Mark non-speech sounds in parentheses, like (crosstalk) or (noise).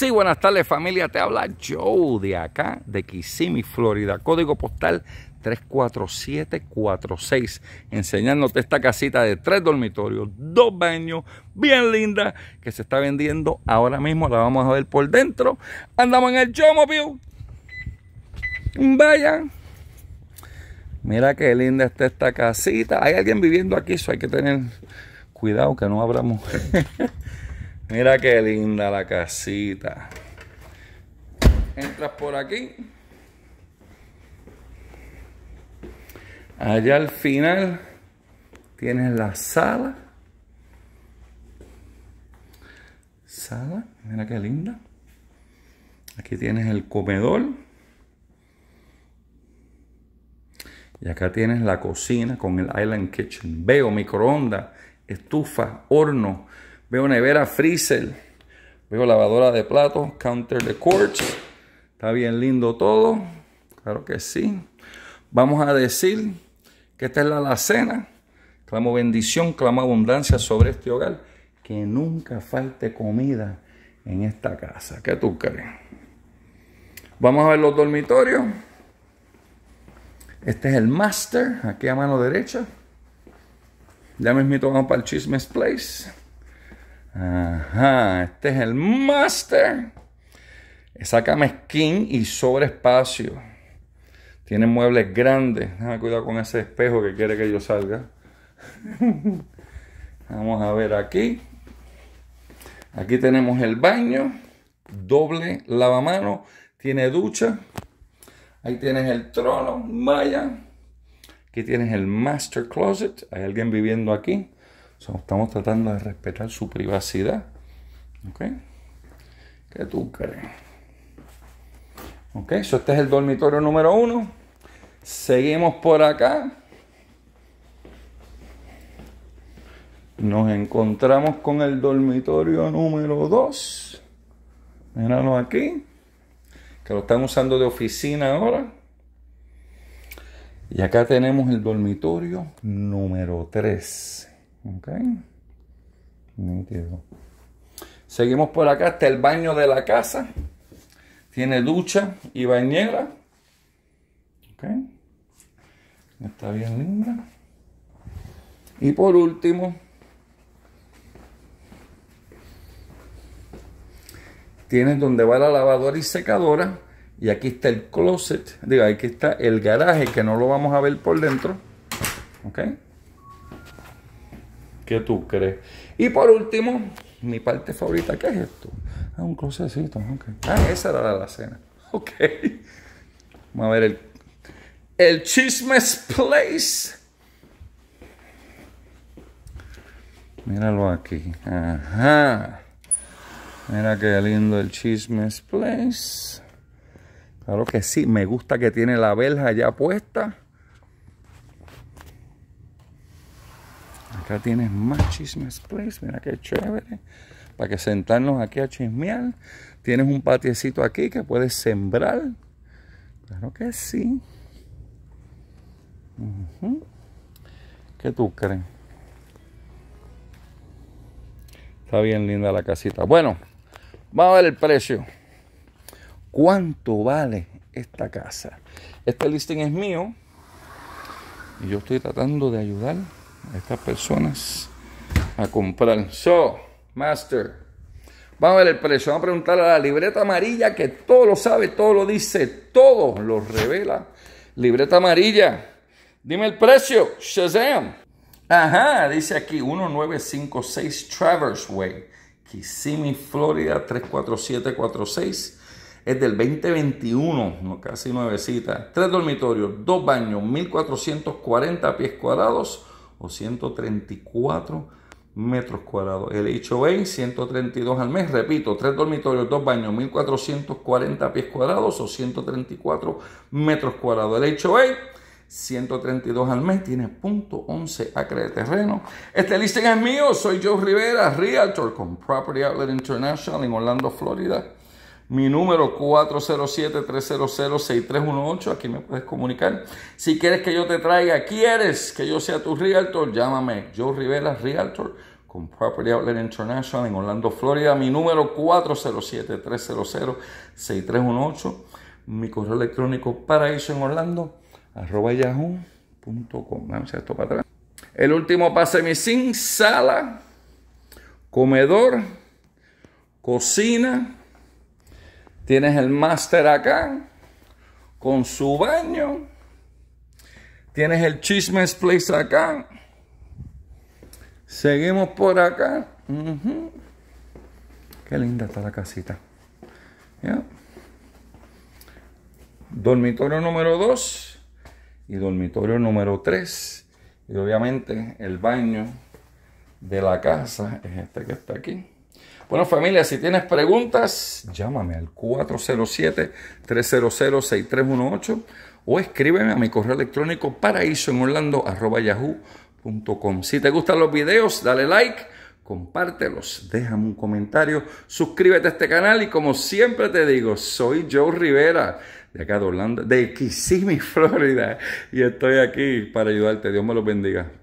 Sí, buenas tardes familia, te habla Joe de acá, de Kissimmee, Florida, código postal 34746, enseñándote esta casita de tres dormitorios, dos baños, bien linda, que se está vendiendo ahora mismo, la vamos a ver por dentro. Andamos en el view Vaya. Mira qué linda está esta casita. Hay alguien viviendo aquí, eso hay que tener cuidado que no abramos. (laughs) Mira qué linda la casita. Entras por aquí. Allá al final tienes la sala. Sala, mira qué linda. Aquí tienes el comedor. Y acá tienes la cocina con el Island Kitchen. Veo microondas, estufa, horno. Veo nevera freezer. Veo lavadora de platos, counter de quartz. Está bien lindo todo. Claro que sí. Vamos a decir que esta es la alacena. Clamo bendición, clamo abundancia sobre este hogar. Que nunca falte comida en esta casa. ¿Qué tú crees? Vamos a ver los dormitorios. Este es el master, aquí a mano derecha. Ya mismito vamos para el Chismes Place. Ajá, este es el master. Sácame skin y sobre espacio. Tiene muebles grandes. Déjame cuidado con ese espejo que quiere que yo salga. (laughs) Vamos a ver aquí. Aquí tenemos el baño. Doble lavamano. Tiene ducha. Ahí tienes el trono. maya. Aquí tienes el master closet. Hay alguien viviendo aquí estamos tratando de respetar su privacidad. ¿Ok? ¿Qué tú crees? Ok, este es el dormitorio número uno. Seguimos por acá. Nos encontramos con el dormitorio número 2. Míralo aquí. Que lo están usando de oficina ahora. Y acá tenemos el dormitorio número 3. Ok. Seguimos por acá. Está el baño de la casa. Tiene ducha y bañera. Ok. Está bien linda. Y por último, tienes donde va la lavadora y secadora. Y aquí está el closet. Digo, aquí está el garaje que no lo vamos a ver por dentro. ¿Ok? ¿Qué tú crees? Y por último, mi parte favorita, ¿qué es esto? Ah, un crucecito, ok. Ah, esa era la, cena. (laughs) Ok. Vamos a ver el, el Chismes Place. Míralo aquí. Ajá. Mira qué lindo el Chismes Place. Claro que sí, me gusta que tiene la verja ya puesta. Acá tienes más chismes, pues, Mira qué chévere. Para que sentarnos aquí a chismear. Tienes un patiecito aquí que puedes sembrar. Claro que sí. ¿Qué tú crees? Está bien linda la casita. Bueno, vamos a ver el precio. ¿Cuánto vale esta casa? Este listing es mío. Y yo estoy tratando de ayudar a estas personas a comprar. So, master, vamos a ver el precio. Vamos a preguntar a la libreta amarilla que todo lo sabe, todo lo dice, todo lo revela. Libreta amarilla, dime el precio, Shazam. Ajá, dice aquí 1956 Traverse Way, Kissimmee, Florida 34746 es del 2021, casi nuevecita. Tres dormitorios, dos baños, 1440 pies cuadrados, o 134 metros cuadrados. El HOA 132 al mes, repito, tres dormitorios, dos baños, 1440 pies cuadrados o 134 metros cuadrados. El HOA 132 al mes, tiene punto 11 acre de terreno. Este listing es mío, soy Joe Rivera, Realtor con Property Outlet International en Orlando, Florida. Mi número 407-300-6318. Aquí me puedes comunicar. Si quieres que yo te traiga, quieres que yo sea tu realtor, llámame. Joe Rivera, realtor con Property Outlet International en Orlando, Florida. Mi número 407-300-6318. Mi correo electrónico paraíso en Orlando, arroba esto para atrás. El último pase mi sin sala, comedor, cocina Tienes el máster acá con su baño. Tienes el chisme Place acá. Seguimos por acá. Qué linda está la casita. Dormitorio número 2 y dormitorio número 3. Y obviamente el baño de la casa es este que está aquí. Bueno, familia, si tienes preguntas, llámame al 407-300-6318 o escríbeme a mi correo electrónico paraíso Si te gustan los videos, dale like, compártelos, déjame un comentario, suscríbete a este canal y como siempre te digo, soy Joe Rivera de acá de Orlando, de Kissimmee, (laughs) Florida, y estoy aquí para ayudarte. Dios me los bendiga.